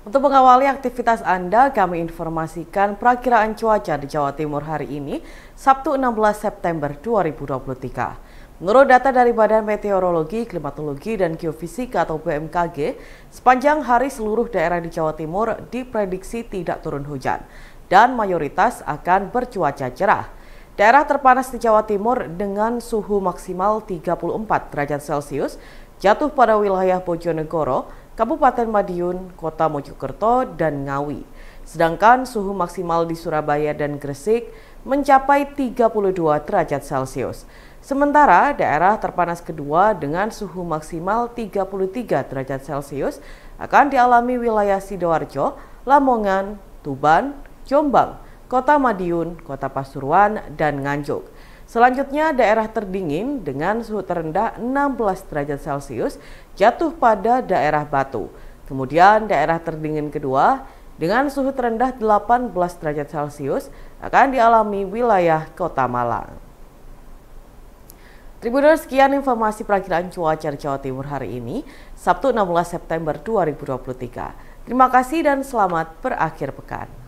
Untuk mengawali aktivitas Anda, kami informasikan perakiraan cuaca di Jawa Timur hari ini, Sabtu 16 September 2023. Menurut data dari Badan Meteorologi, Klimatologi, dan Geofisika atau BMKG, sepanjang hari seluruh daerah di Jawa Timur diprediksi tidak turun hujan dan mayoritas akan bercuaca cerah. Daerah terpanas di Jawa Timur dengan suhu maksimal 34 derajat Celcius jatuh pada wilayah Bojonegoro, Kabupaten Madiun, Kota Mojokerto, dan Ngawi. Sedangkan suhu maksimal di Surabaya dan Gresik mencapai 32 derajat Celcius. Sementara daerah terpanas kedua dengan suhu maksimal 33 derajat Celcius akan dialami wilayah Sidoarjo, Lamongan, Tuban, Jombang, Kota Madiun, Kota Pasuruan, dan Nganjuk. Selanjutnya, daerah terdingin dengan suhu terendah 16 derajat Celcius jatuh pada daerah Batu. Kemudian daerah terdingin kedua dengan suhu terendah 18 derajat Celcius akan dialami wilayah Kota Malang. Tribuners, sekian informasi perakiraan cuaca di Jawa Timur hari ini, Sabtu 16 September 2023. Terima kasih dan selamat berakhir pekan.